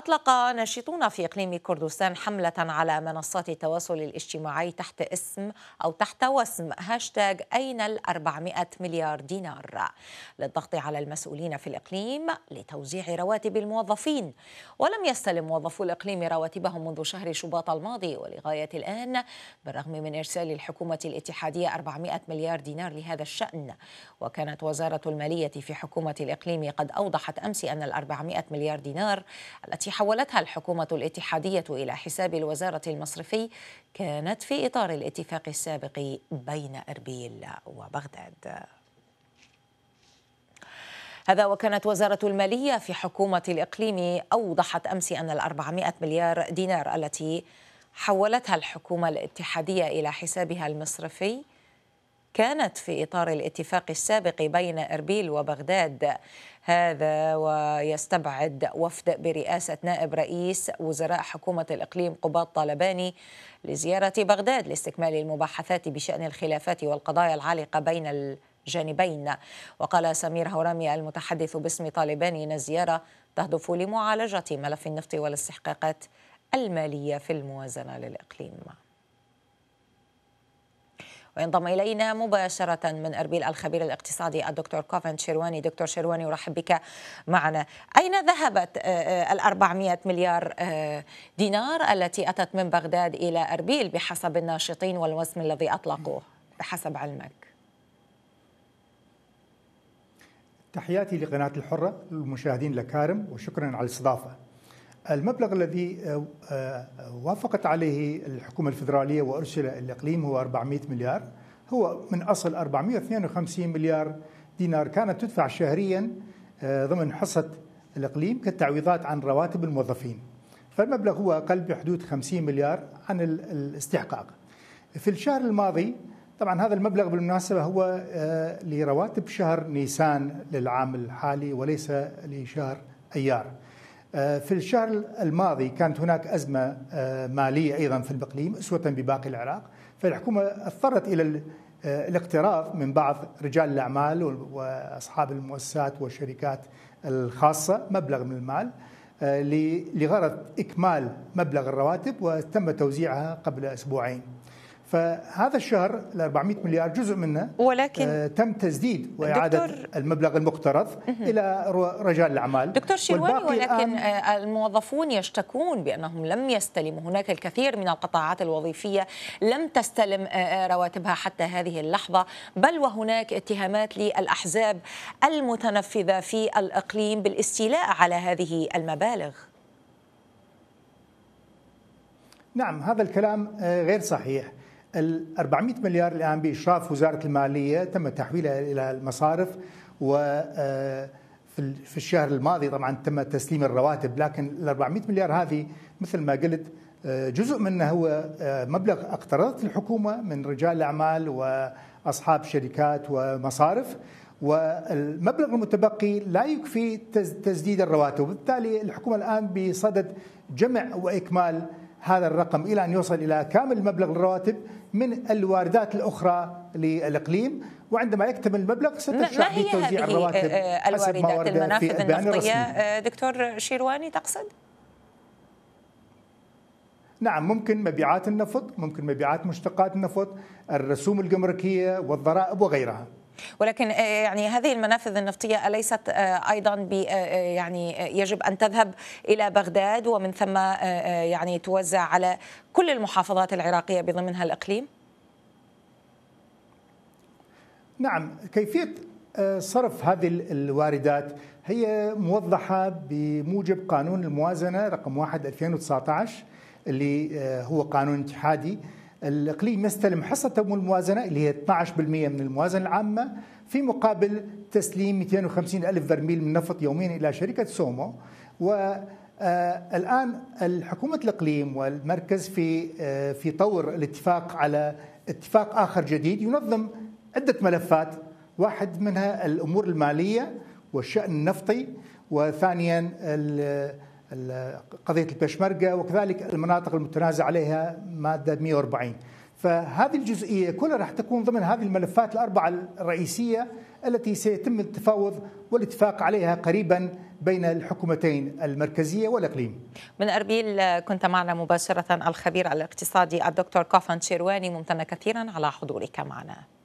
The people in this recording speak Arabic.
أطلق ناشطون في إقليم كردستان حملة على منصات التواصل الاجتماعي تحت اسم أو تحت وسم هاشتاغ أين الأربعمائة مليار دينار للضغط على المسؤولين في الإقليم لتوزيع رواتب الموظفين ولم يستلم موظفو الإقليم رواتبهم منذ شهر شباط الماضي ولغاية الآن بالرغم من إرسال الحكومة الاتحادية 400 مليار دينار لهذا الشأن وكانت وزارة المالية في حكومة الإقليم قد أوضحت أمس أن ال 400 مليار دينار التي التي حولتها الحكومة الاتحادية إلى حساب الوزارة المصرفي كانت في إطار الاتفاق السابق بين أربيل وبغداد هذا وكانت وزارة المالية في حكومة الإقليم أوضحت أمس أن ال 400 مليار دينار التي حولتها الحكومة الاتحادية إلى حسابها المصرفي كانت في إطار الاتفاق السابق بين إربيل وبغداد هذا ويستبعد وفد برئاسة نائب رئيس وزراء حكومة الإقليم قباط طالباني لزيارة بغداد لاستكمال المباحثات بشأن الخلافات والقضايا العالقة بين الجانبين وقال سمير هورامي المتحدث باسم طالبان إن الزيارة تهدف لمعالجة ملف النفط والاستحقاقات المالية في الموازنة للإقليم وينضم إلينا مباشرة من أربيل الخبير الاقتصادي الدكتور كوفن شيرواني دكتور شيرواني أرحب بك معنا أين ذهبت آه، آه، ال 400 مليار آه، دينار التي أتت من بغداد إلى أربيل بحسب الناشطين والوسم الذي أطلقوه بحسب علمك تحياتي لقناة الحرة للمشاهدين الأكارم وشكرا على الاستضافة المبلغ الذي آه، آه، وافقت عليه الحكومة الفيدرالية وأرسل الإقليم هو 400 مليار هو من أصل 452 مليار دينار كانت تدفع شهريا آه، ضمن حصة الإقليم كالتعويضات عن رواتب الموظفين فالمبلغ هو أقل بحدود 50 مليار عن الاستحقاق في الشهر الماضي طبعا هذا المبلغ بالمناسبة هو لرواتب شهر نيسان للعام الحالي وليس لشهر أيار آه، في الشهر الماضي كانت هناك أزمة آه، مالية أيضا في الإقليم أسوة بباقي العراق فالحكومة اضطرت إلى آه، الاقتراض من بعض رجال الأعمال وأصحاب المؤسسات والشركات الخاصة مبلغ من المال لغرض إكمال مبلغ الرواتب وتم توزيعها قبل أسبوعين فهذا الشهر ال 400 مليار جزء منه ولكن آه تم تسديد واعاده المبلغ المقترض الى رجال الاعمال دكتور شيرواني ولكن آه،, آه الموظفون يشتكون بانهم لم يستلموا هناك الكثير من القطاعات الوظيفيه لم تستلم آه،, آه رواتبها حتى هذه اللحظه بل وهناك اتهامات للاحزاب المتنفذه في الاقليم بالاستيلاء على هذه المبالغ نعم هذا الكلام آه، غير صحيح ال 400 مليار الان باشراف وزاره الماليه تم تحويلها الى المصارف و آه، في الشهر الماضي طبعا تم تسليم الرواتب لكن ال 400 مليار هذه مثل ما قلت آه، جزء منه هو آه، مبلغ اقترضت الحكومه من رجال الاعمال واصحاب شركات ومصارف والمبلغ المتبقي لا يكفي تسديد الرواتب وبالتالي الحكومه الان بصدد جمع واكمال هذا الرقم إلى أن يوصل إلى كامل مبلغ الرواتب من الواردات الأخرى للإقليم وعندما يكتمل المبلغ الرواتب ما هي توزيع الرواتب آه، آه، الواردات المنافذ النفطية آه، دكتور شيرواني تقصد؟ نعم ممكن مبيعات النفط ممكن مبيعات مشتقات النفط الرسوم الجمركية والضرائب وغيرها ولكن آه، يعني هذه المنافذ النفطيه اليست آه، ايضا آه، يعني يجب ان تذهب الى بغداد ومن ثم يعني توزع على كل المحافظات العراقيه بضمنها الاقليم؟ نعم كيفيه صرف هذه الواردات هي موضحه بموجب قانون الموازنه رقم 1 2019 اللي هو قانون اتحادي الاقليم يستلم حصته من الموازنه اللي هي 12% من الموازنه العامه في مقابل تسليم 250 الف برميل من النفط يوميا الى شركه سومو و آه، الان حكومه الاقليم والمركز في آه، في طور الاتفاق على اتفاق اخر جديد ينظم عده ملفات واحد منها الامور الماليه والشان النفطي وثانيا قضيه البشمركه وكذلك المناطق المتنازع عليها ماده 140 فهذه الجزئيه كلها راح تكون ضمن هذه الملفات الاربعه الرئيسيه التي سيتم التفاوض والاتفاق عليها قريبا بين الحكومتين المركزيه والاقليم. من اربيل كنت معنا مباشره الخبير الاقتصادي الدكتور كوفان شيرواني ممتنه كثيرا على حضورك معنا.